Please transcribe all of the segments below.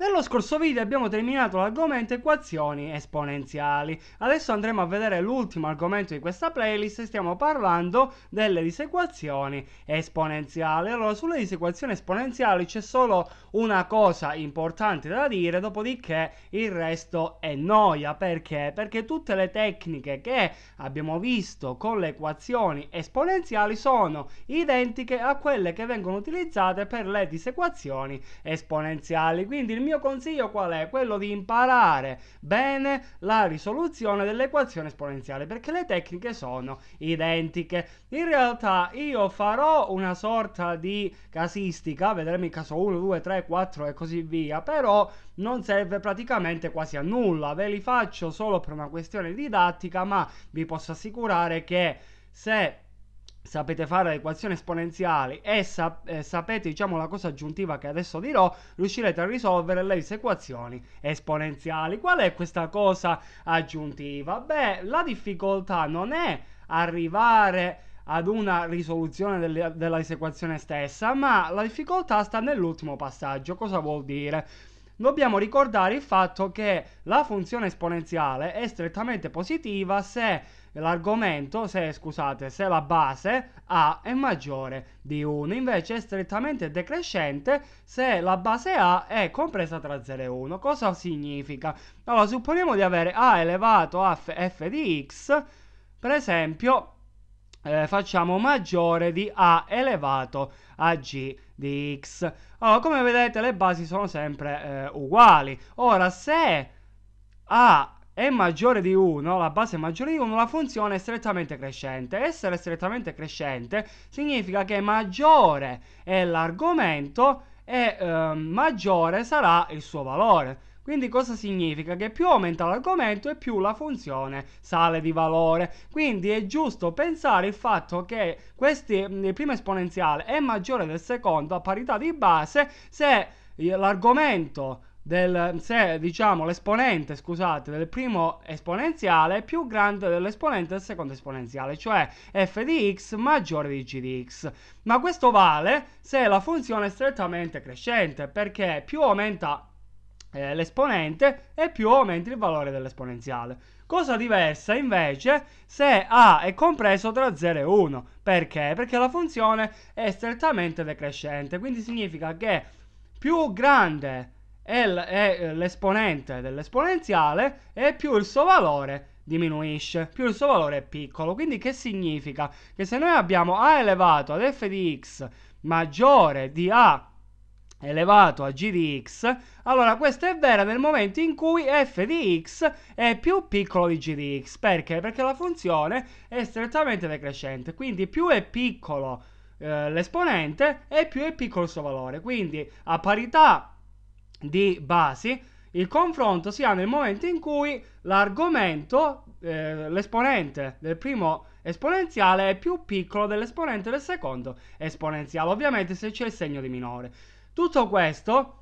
Nello scorso video abbiamo terminato l'argomento equazioni esponenziali. Adesso andremo a vedere l'ultimo argomento di questa playlist e stiamo parlando delle disequazioni esponenziali. Allora, sulle disequazioni esponenziali c'è solo una cosa importante da dire, dopodiché il resto è noia. Perché? Perché tutte le tecniche che abbiamo visto con le equazioni esponenziali sono identiche a quelle che vengono utilizzate per le disequazioni esponenziali. Quindi il mio mio consiglio qual è? Quello di imparare bene la risoluzione dell'equazione esponenziale, perché le tecniche sono identiche. In realtà io farò una sorta di casistica, vedremo il caso 1, 2, 3, 4 e così via, però non serve praticamente quasi a nulla, ve li faccio solo per una questione didattica, ma vi posso assicurare che se sapete fare equazioni esponenziali e sap eh, sapete diciamo la cosa aggiuntiva che adesso dirò riuscirete a risolvere le equazioni esponenziali qual è questa cosa aggiuntiva beh la difficoltà non è arrivare ad una risoluzione delle, della esequazione stessa, ma la difficoltà sta nell'ultimo passaggio. Cosa vuol dire? dobbiamo ricordare il fatto che la funzione esponenziale è strettamente positiva se l'argomento, se scusate, se la base A è maggiore di 1, invece è strettamente decrescente se la base A è compresa tra 0 e 1. Cosa significa? Allora, supponiamo di avere A elevato a f, f di x, per esempio eh, facciamo maggiore di a elevato a g di x. Allora, oh, come vedete le basi sono sempre eh, uguali. Ora, se a è maggiore di 1, la base è maggiore di 1, la funzione è strettamente crescente. Essere strettamente crescente significa che maggiore è l'argomento e eh, maggiore sarà il suo valore. Quindi cosa significa? Che più aumenta l'argomento e più la funzione sale di valore. Quindi è giusto pensare il fatto che questi, mm, il primo esponenziale è maggiore del secondo a parità di base se l'argomento del, se diciamo l'esponente scusate del primo esponenziale è più grande dell'esponente del secondo esponenziale cioè f di x maggiore di g di x ma questo vale se la funzione è strettamente crescente perché più aumenta eh, l'esponente e più aumenti il valore dell'esponenziale. Cosa diversa invece se A è compreso tra 0 e 1. Perché? Perché la funzione è strettamente decrescente, quindi significa che più grande è eh, l'esponente dell'esponenziale e più il suo valore diminuisce, più il suo valore è piccolo. Quindi che significa? Che se noi abbiamo A elevato ad f di x maggiore di A elevato a g di x, allora questa è vera nel momento in cui f di x è più piccolo di g di x. Perché? Perché la funzione è strettamente decrescente, quindi più è piccolo eh, l'esponente e più è piccolo il suo valore. Quindi a parità di basi il confronto si ha nel momento in cui l'argomento, eh, l'esponente del primo esponenziale è più piccolo dell'esponente del secondo esponenziale, ovviamente se c'è il segno di minore. Tutto questo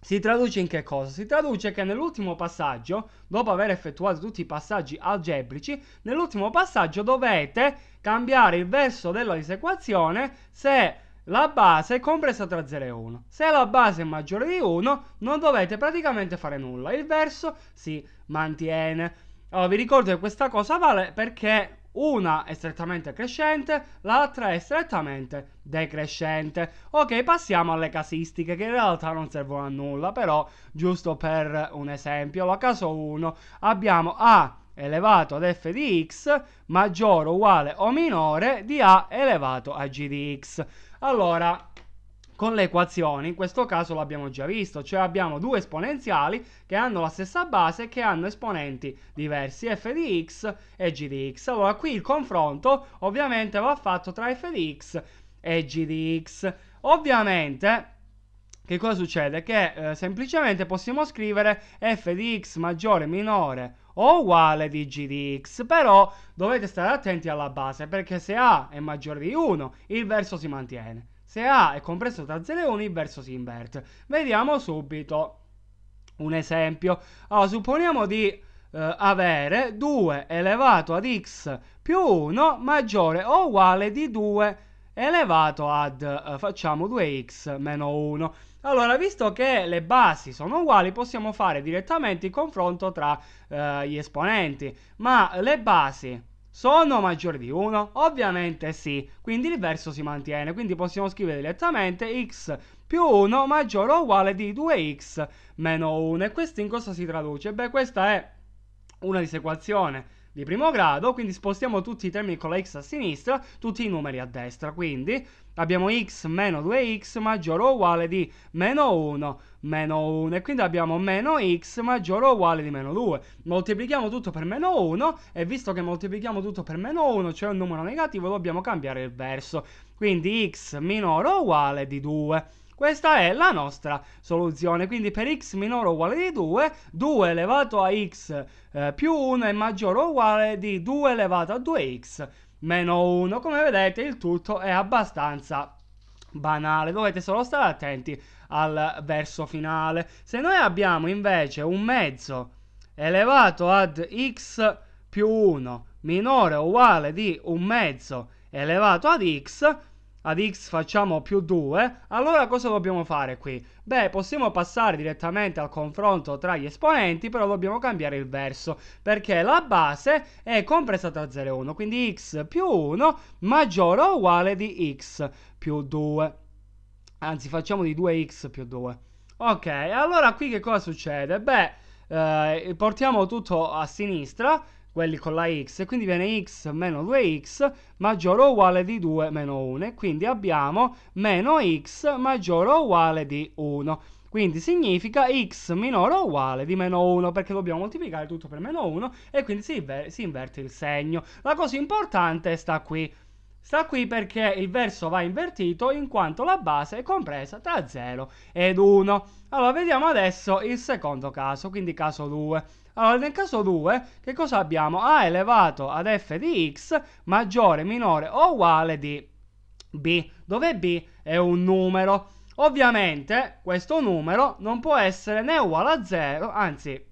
si traduce in che cosa? Si traduce che nell'ultimo passaggio, dopo aver effettuato tutti i passaggi algebrici, nell'ultimo passaggio dovete cambiare il verso della disequazione se la base è compresa tra 0 e 1. Se la base è maggiore di 1, non dovete praticamente fare nulla. Il verso si mantiene. Allora, vi ricordo che questa cosa vale perché una è strettamente crescente, l'altra è strettamente decrescente. Ok, passiamo alle casistiche che in realtà non servono a nulla, però giusto per un esempio, la caso 1 abbiamo A elevato ad f di x maggiore uguale o minore di a elevato a g di x. Allora, con le equazioni. In questo caso l'abbiamo già visto, cioè abbiamo due esponenziali che hanno la stessa base e che hanno esponenti diversi, f di x e g di x. Allora qui il confronto ovviamente va fatto tra f di x e g di x. Ovviamente... Che cosa succede? Che eh, semplicemente possiamo scrivere f di x maggiore minore o uguale di g di x, però dovete stare attenti alla base perché se a è maggiore di 1 il verso si mantiene classe A è compreso tra Zeleoni verso Simbert. Vediamo subito un esempio. Allora, supponiamo di eh, avere 2 elevato ad x più 1 maggiore o uguale di 2 elevato ad, eh, facciamo 2x meno 1. Allora, visto che le basi sono uguali, possiamo fare direttamente il confronto tra eh, gli esponenti, ma le basi sono maggiori di 1? Ovviamente sì, quindi il verso si mantiene, quindi possiamo scrivere direttamente x più 1 maggiore o uguale di 2x meno 1 e questo in cosa si traduce? Beh questa è una disequazione di primo grado, quindi spostiamo tutti i termini con la x a sinistra, tutti i numeri a destra, quindi abbiamo x meno 2x maggiore o uguale di meno 1 meno 1 e quindi abbiamo meno x maggiore o uguale di meno 2. Moltiplichiamo tutto per meno 1 e visto che moltiplichiamo tutto per meno 1, cioè un numero negativo, dobbiamo cambiare il verso. Quindi x minore o uguale di 2. Questa è la nostra soluzione, quindi per x minore o uguale di 2, 2 elevato a x eh, più 1 è maggiore o uguale di 2 elevato a 2x meno 1. Come vedete il tutto è abbastanza banale, dovete solo stare attenti al verso finale. Se noi abbiamo invece un mezzo elevato ad x più 1 minore o uguale di un mezzo elevato ad x, ad x facciamo più 2, allora cosa dobbiamo fare qui? Beh, possiamo passare direttamente al confronto tra gli esponenti, però dobbiamo cambiare il verso, perché la base è compresa tra 0 e 1, quindi x più 1 maggiore o uguale di x più 2. Anzi, facciamo di 2x più 2. Ok, allora qui che cosa succede? Beh, eh, portiamo tutto a sinistra quelli con la x e quindi viene x meno 2x maggiore o uguale di 2 meno 1 e quindi abbiamo meno x maggiore o uguale di 1 quindi significa x minore o uguale di meno 1 perché dobbiamo moltiplicare tutto per meno 1 e quindi si, si inverte il segno la cosa importante sta qui Sta qui perché il verso va invertito in quanto la base è compresa tra 0 ed 1. Allora vediamo adesso il secondo caso, quindi caso 2. Allora nel caso 2 che cosa abbiamo? A elevato ad f di x maggiore, minore o uguale di b, dove b è un numero. Ovviamente questo numero non può essere né uguale a 0, anzi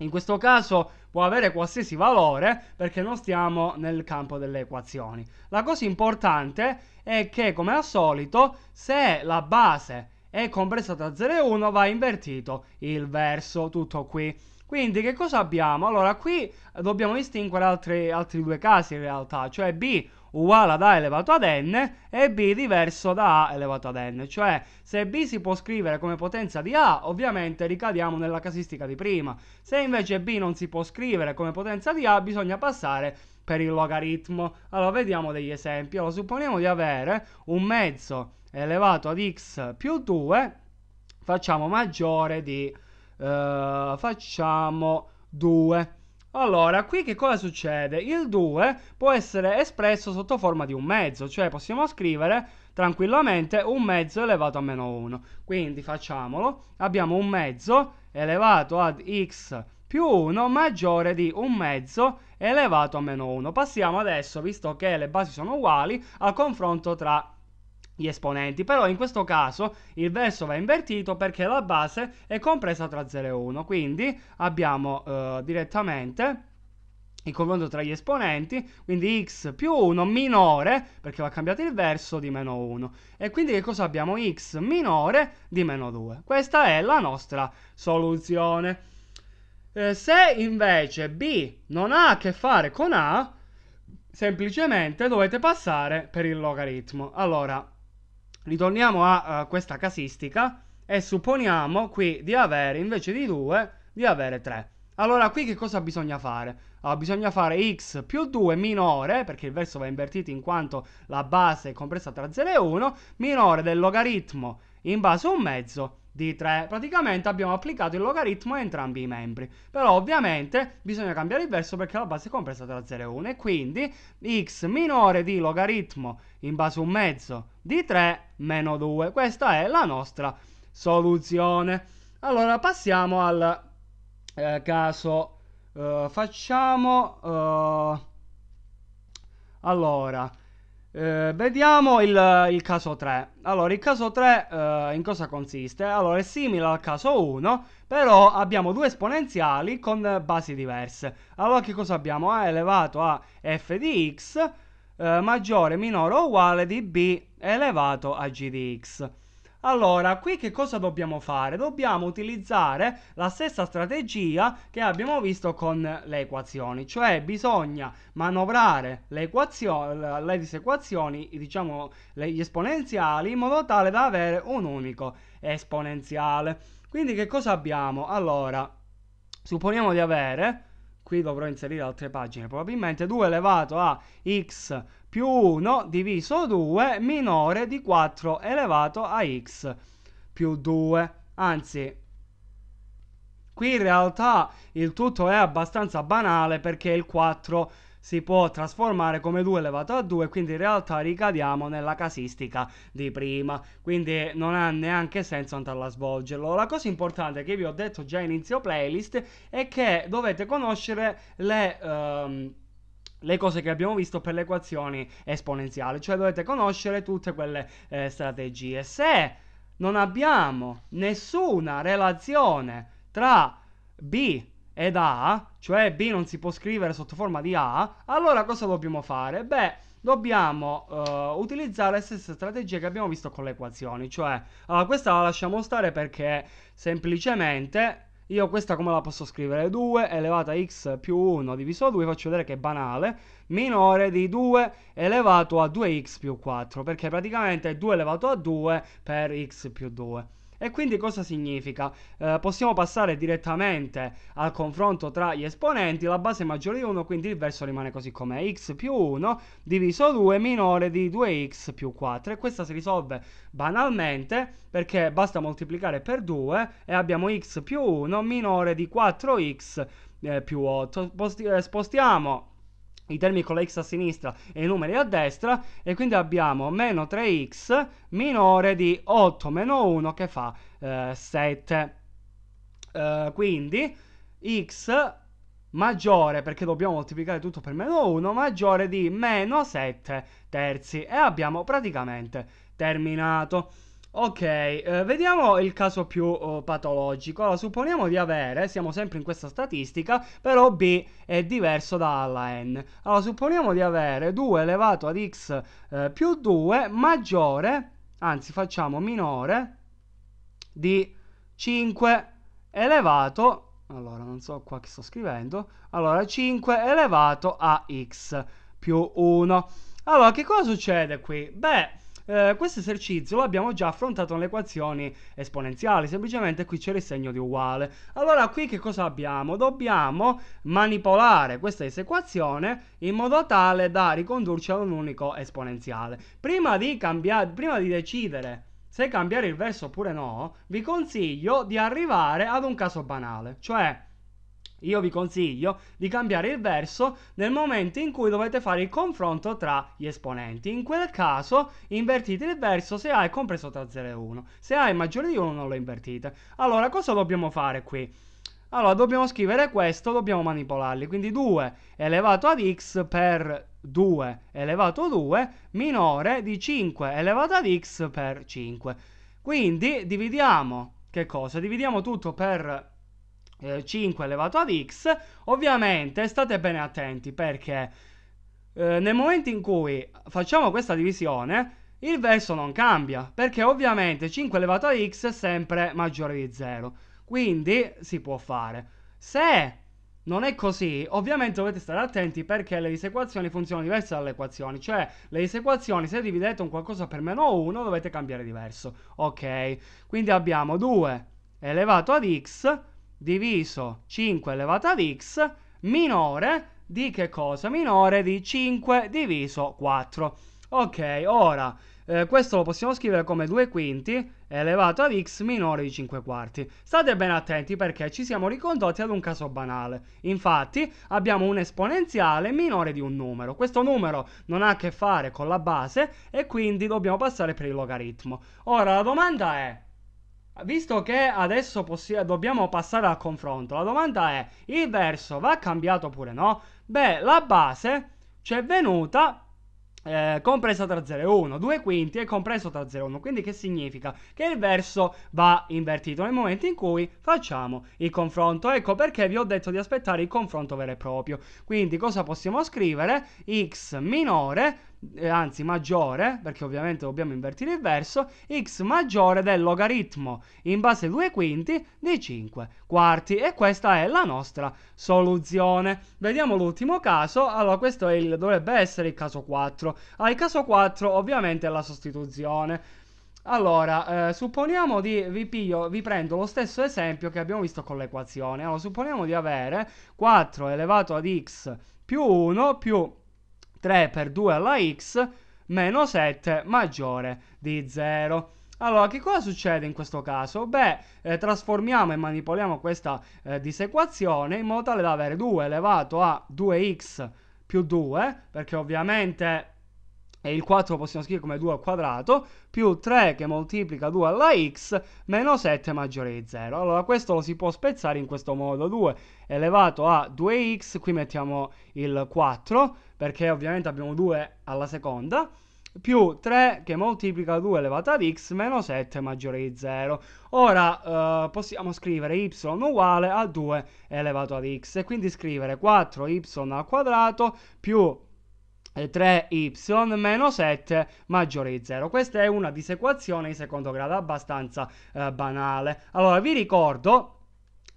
in questo caso può avere qualsiasi valore perché non stiamo nel campo delle equazioni. La cosa importante è che come al solito se la base è compresa tra 0 e 1 va invertito il verso, tutto qui. Quindi che cosa abbiamo? Allora qui dobbiamo distinguere altri, altri due casi in realtà, cioè B uguale ad a elevato ad n e b diverso da a elevato ad n. Cioè, se b si può scrivere come potenza di a, ovviamente ricadiamo nella casistica di prima. Se invece b non si può scrivere come potenza di a, bisogna passare per il logaritmo. Allora, vediamo degli esempi. Allora, supponiamo di avere un mezzo elevato ad x più 2, facciamo maggiore di... Eh, facciamo 2 allora, qui che cosa succede? Il 2 può essere espresso sotto forma di un mezzo, cioè possiamo scrivere tranquillamente un mezzo elevato a meno 1. Quindi facciamolo, abbiamo un mezzo elevato ad x più 1 maggiore di un mezzo elevato a meno 1. Passiamo adesso, visto che le basi sono uguali, al confronto tra gli esponenti, però in questo caso il verso va invertito perché la base è compresa tra 0 e 1, quindi abbiamo eh, direttamente il confronto tra gli esponenti, quindi x più 1 minore, perché va cambiato il verso, di meno 1. E quindi che cosa abbiamo? x minore di meno 2. Questa è la nostra soluzione. Eh, se invece b non ha a che fare con a, semplicemente dovete passare per il logaritmo. Allora, ritorniamo a, a questa casistica e supponiamo qui di avere invece di 2 di avere 3. Allora qui che cosa bisogna fare? Allora, bisogna fare x più 2 minore, perché il verso va invertito in quanto la base è compresa tra 0 e 1, minore del logaritmo in base a un mezzo di 3. Praticamente abbiamo applicato il logaritmo a entrambi i membri. Però ovviamente bisogna cambiare il verso perché la base è compresa tra 0 e 1 e quindi x minore di logaritmo in base a un mezzo di 3 meno 2. Questa è la nostra soluzione. Allora passiamo al eh, caso. Uh, facciamo... Uh, allora... Eh, vediamo il, il, caso 3. Allora, il caso 3 eh, in cosa consiste? Allora, è simile al caso 1, però abbiamo due esponenziali con basi diverse. Allora, che cosa abbiamo? A elevato a f di x eh, maggiore, minore o uguale di b elevato a g di x. Allora, qui che cosa dobbiamo fare? Dobbiamo utilizzare la stessa strategia che abbiamo visto con le equazioni, cioè bisogna manovrare le, le disequazioni, diciamo gli esponenziali, in modo tale da avere un unico esponenziale. Quindi che cosa abbiamo? Allora, supponiamo di avere, qui dovrò inserire altre pagine probabilmente, 2 elevato a x più 1 diviso 2 minore di 4 elevato a x più 2. Anzi, qui in realtà il tutto è abbastanza banale perché il 4 si può trasformare come 2 elevato a 2, quindi in realtà ricadiamo nella casistica di prima, quindi non ha neanche senso andare a svolgerlo. La cosa importante che vi ho detto già inizio playlist è che dovete conoscere le... Um, le cose che abbiamo visto per le equazioni esponenziali, cioè dovete conoscere tutte quelle eh, strategie. Se non abbiamo nessuna relazione tra B ed A, cioè B non si può scrivere sotto forma di A, allora cosa dobbiamo fare? Beh, dobbiamo uh, utilizzare le stesse strategie che abbiamo visto con le equazioni, cioè allora, questa la lasciamo stare perché semplicemente io questa come la posso scrivere? 2 elevata a x più 1 diviso 2, faccio vedere che è banale, minore di 2 elevato a 2x più 4, perché praticamente è 2 elevato a 2 per x più 2. E quindi cosa significa? Eh, possiamo passare direttamente al confronto tra gli esponenti, la base è maggiore di 1, quindi il verso rimane così come x più 1 diviso 2 minore di 2x più 4. E questa si risolve banalmente perché basta moltiplicare per 2 e abbiamo x più 1 minore di 4x eh, più 8. Posti- eh, spostiamo i termini con la x a sinistra e i numeri a destra e quindi abbiamo meno 3x minore di 8 meno 1 che fa eh, 7 eh, quindi x maggiore perché dobbiamo moltiplicare tutto per meno 1 maggiore di meno 7 terzi e abbiamo praticamente terminato Ok, eh, vediamo il caso più oh, patologico. Allora, supponiamo di avere, siamo sempre in questa statistica, però B è diverso da A dalla N. Allora, supponiamo di avere 2 elevato ad x eh, più 2 maggiore, anzi facciamo minore, di 5 elevato, allora non so qua che sto scrivendo, allora 5 elevato a x più 1. Allora, che cosa succede qui? Beh... Eh, questo esercizio lo abbiamo già affrontato nelle equazioni esponenziali, semplicemente qui c'era il segno di uguale. Allora qui che cosa abbiamo? Dobbiamo manipolare questa equazione in modo tale da ricondurci ad un unico esponenziale. Prima di, prima di decidere se cambiare il verso oppure no, vi consiglio di arrivare ad un caso banale, cioè io vi consiglio di cambiare il verso nel momento in cui dovete fare il confronto tra gli esponenti. In quel caso invertite il verso se A è compreso tra 0 e 1. Se A è maggiore di 1 non lo invertite. Allora cosa dobbiamo fare qui? Allora dobbiamo scrivere questo, dobbiamo manipolarli. Quindi 2 elevato ad x per 2 elevato a 2 minore di 5 elevato ad x per 5. Quindi dividiamo che cosa? Dividiamo tutto per eh, 5 elevato ad x. Ovviamente state bene attenti perché eh, nel momento in cui facciamo questa divisione il verso non cambia perché ovviamente 5 elevato a x è sempre maggiore di 0 quindi si può fare se non è così ovviamente dovete stare attenti perché le disequazioni funzionano diverse dalle equazioni cioè le disequazioni se dividete un qualcosa per meno 1 dovete cambiare diverso ok quindi abbiamo 2 elevato ad x diviso 5 elevato ad x minore di che cosa? Minore di 5 diviso 4. Ok, ora eh, questo lo possiamo scrivere come 2 quinti elevato ad x minore di 5 quarti. State ben attenti perché ci siamo ricondotti ad un caso banale. Infatti abbiamo un esponenziale minore di un numero. Questo numero non ha a che fare con la base e quindi dobbiamo passare per il logaritmo. Ora la domanda è Visto che adesso possi- dobbiamo passare al confronto, la domanda è: il verso va cambiato oppure no? Beh, la base ci è venuta eh, compresa tra 0 e 1, 2 quinti è compreso tra 0 e 1, quindi che significa? Che il verso va invertito nel momento in cui facciamo il confronto, ecco perché vi ho detto di aspettare il confronto vero e proprio, quindi cosa possiamo scrivere? x minore eh, anzi maggiore, perché ovviamente dobbiamo invertire il verso, x maggiore del logaritmo in base 2 quinti di 5 quarti. E questa è la nostra soluzione. Vediamo l'ultimo caso. Allora, questo il, dovrebbe essere il caso 4. Al caso 4 ovviamente è la sostituzione. Allora, eh, supponiamo di, vi, piglio, vi, prendo lo stesso esempio che abbiamo visto con l'equazione. Allora, supponiamo di avere 4 elevato ad x più 1 più 3 per 2 alla x meno 7 maggiore di 0. Allora, che cosa succede in questo caso? Beh, eh, trasformiamo e manipoliamo questa eh, disequazione in modo tale da avere 2 elevato a 2x più 2, perché ovviamente e il 4 lo possiamo scrivere come 2 al quadrato, più 3 che moltiplica 2 alla x, meno 7 maggiore di 0. Allora questo lo si può spezzare in questo modo, 2 elevato a 2x, qui mettiamo il 4, perché ovviamente abbiamo 2 alla seconda, più 3 che moltiplica 2 elevato ad x meno 7 maggiore di 0. Ora eh, possiamo scrivere y uguale a 2 elevato ad x e quindi scrivere 4y al quadrato più 3y meno 7 maggiore di 0. Questa è una disequazione di secondo grado abbastanza eh, banale. Allora vi ricordo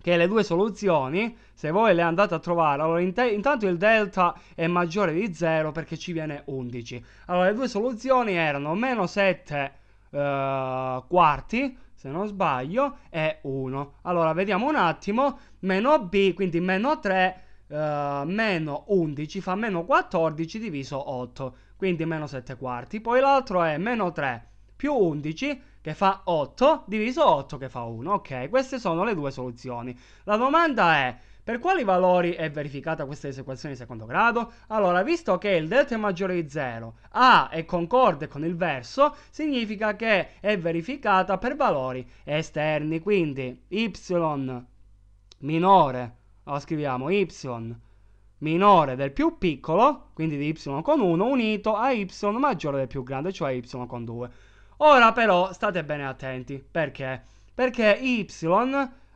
che le due soluzioni, se voi le andate a trovare, allora intanto il delta è maggiore di 0 perché ci viene 11. Allora le due soluzioni erano meno 7 eh, quarti se non sbaglio, e 1. Allora, vediamo un attimo, meno b, quindi meno 3 eh, meno 11 fa meno 14 diviso 8, quindi meno 7 quarti. Poi l'altro è meno 3 più 11 che fa 8 diviso 8 che fa 1. Ok, queste sono le due soluzioni. La domanda è per quali valori è verificata questa esecuzione di secondo grado? Allora, visto che il delta è maggiore di 0, A è concorde con il verso, significa che è verificata per valori esterni, quindi y minore allora scriviamo y minore del più piccolo, quindi di y con 1, unito a y maggiore del più grande, cioè y con 2. Ora però state bene attenti, perché? Perché y,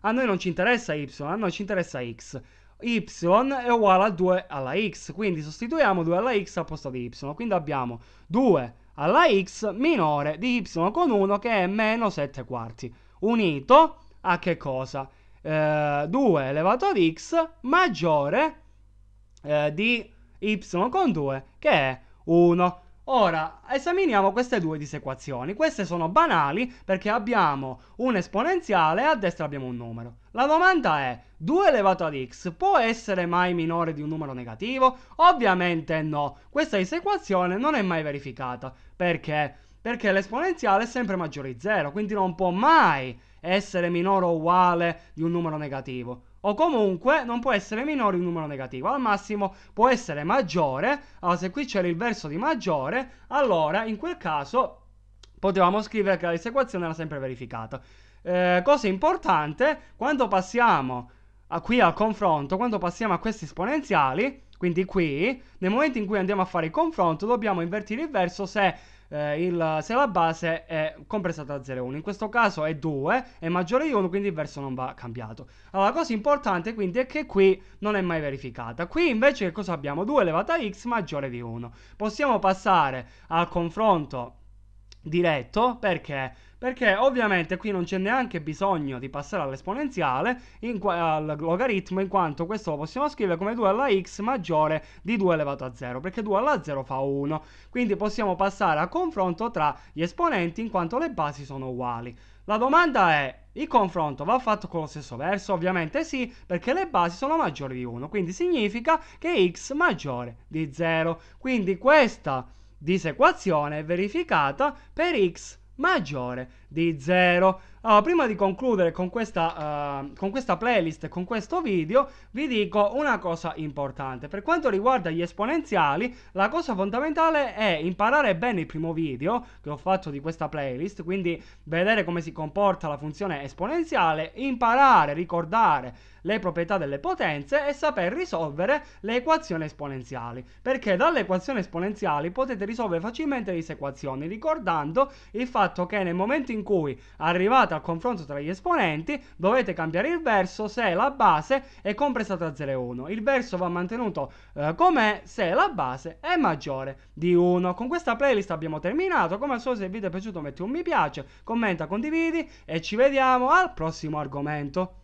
a noi non ci interessa y, a noi ci interessa x. y è uguale a 2 alla x, quindi sostituiamo 2 alla x al posto di y, quindi abbiamo 2 alla x minore di y con 1 che è meno 7 quarti, unito a che cosa? 2 eh, elevato ad x maggiore eh, di y con 2 che è 1. Ora esaminiamo queste due disequazioni. Queste sono banali perché abbiamo un esponenziale e a destra abbiamo un numero. La domanda è: 2 elevato ad x può essere mai minore di un numero negativo? Ovviamente no. Questa disequazione non è mai verificata. Perché? Perché l'esponenziale è sempre maggiore di 0, quindi non può mai essere minore o uguale di un numero negativo. O comunque non può essere minore di un numero negativo. Al massimo può essere maggiore. Allora, se qui c'era il verso di maggiore, allora in quel caso potevamo scrivere che la disequazione era sempre verificata. Eh, cosa importante, quando passiamo a, qui al confronto, quando passiamo a questi esponenziali, quindi qui, nel momento in cui andiamo a fare il confronto, dobbiamo invertire il verso se eh, il, se la base è compresa da 0,1. In questo caso è 2, è maggiore di 1, quindi il verso non va cambiato. Allora, la cosa importante quindi è che qui non è mai verificata. Qui invece che cosa abbiamo? 2 elevata a x maggiore di 1. Possiamo passare al confronto diretto perché perché ovviamente qui non c'è neanche bisogno di passare all'esponenziale, al logaritmo, in quanto questo lo possiamo scrivere come 2 alla x maggiore di 2 elevato a 0, perché 2 alla 0 fa 1. Quindi possiamo passare a confronto tra gli esponenti in quanto le basi sono uguali. La domanda è, il confronto va fatto con lo stesso verso? Ovviamente sì, perché le basi sono maggiori di 1, quindi significa che x maggiore di 0. Quindi questa disequazione è verificata per x maggiore maggiore di allora, prima di concludere con questa, uh, con questa playlist, con questo video, vi dico una cosa importante. Per quanto riguarda gli esponenziali, la cosa fondamentale è imparare bene il primo video che ho fatto di questa playlist, quindi vedere come si comporta la funzione esponenziale, imparare, ricordare le proprietà delle potenze e saper risolvere le equazioni esponenziali, perché dalle equazioni esponenziali potete risolvere facilmente le disequazioni, ricordando il fatto che nel momento in cui arrivate al confronto tra gli esponenti, dovete cambiare il verso se la base è compresa tra 0 e 1. Il verso va mantenuto eh, com'è se la base è maggiore di 1. Con questa playlist abbiamo terminato. Come al solito, se il video è piaciuto, metti un mi piace, commenta, condividi e ci vediamo al prossimo argomento.